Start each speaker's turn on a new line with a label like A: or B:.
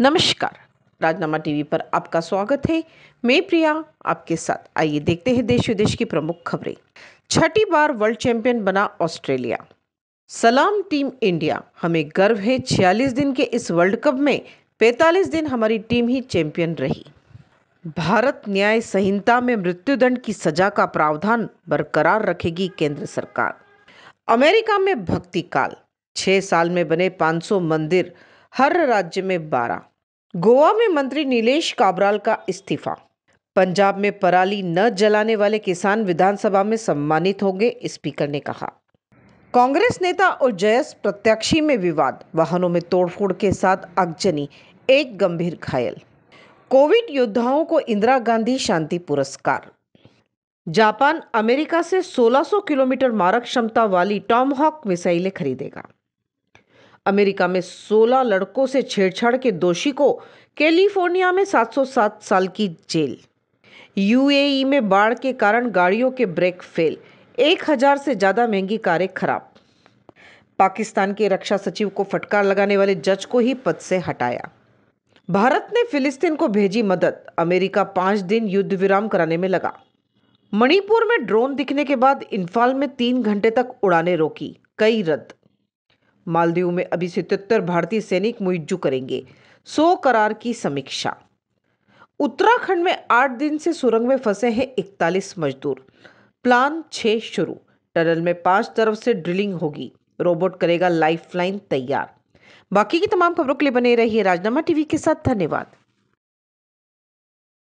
A: नमस्कार राजनामा टीवी पर आपका स्वागत है मैं प्रिया आपके साथ आइए देखते हैं देश विदेश की प्रमुख खबरें छठी बार वर्ल्ड चैंपियन बना ऑस्ट्रेलिया सलाम टीम इंडिया हमें गर्व है छियालीस दिन के इस वर्ल्ड कप में 45 दिन हमारी टीम ही चैंपियन रही भारत न्याय संहिता में मृत्युदंड की सजा का प्रावधान बरकरार रखेगी केंद्र सरकार अमेरिका में भक्ति काल छह साल में बने 500 मंदिर हर राज्य में बारह गोवा में मंत्री नीलेश काबराल का इस्तीफा पंजाब में पराली न जलाने वाले किसान विधानसभा में सम्मानित होंगे स्पीकर ने कहा कांग्रेस नेता और जयस प्रत्याशी में विवाद वाहनों में तोड़फोड़ के साथ अगजनी एक गंभीर घायल कोविड योद्धाओं को इंदिरा गांधी शांति पुरस्कार जापान अमेरिका से 1600 किलोमीटर मारक क्षमता वाली टॉमहॉक मिसाइलें खरीदेगा अमेरिका में 16 लड़कों से छेड़छाड़ के दोषी को कैलिफोर्निया में 707 साल की जेल यूएई में बाढ़ के कारण गाड़ियों के ब्रेक फेल 1000 से ज़्यादा महंगी कारें खराब पाकिस्तान के रक्षा सचिव को फटकार लगाने वाले जज को ही पद से हटाया भारत ने फिलिस्तीन को भेजी मदद अमेरिका पांच दिन युद्ध विराम कराने में लगा मणिपुर में ड्रोन दिखने के बाद इंफाल में तीन घंटे तक उड़ाने रोकी कई रद्द मालदीव में अभी सितर भारतीय सैनिक मुइजू करेंगे सो करार की समीक्षा उत्तराखंड में आठ दिन से सुरंग में फंसे हैं इकतालीस मजदूर प्लान छः शुरू टनल में पांच तरफ से ड्रिलिंग होगी रोबोट करेगा लाइफलाइन तैयार बाकी की तमाम खबरों के लिए बने रहिए राजनामा टीवी के साथ धन्यवाद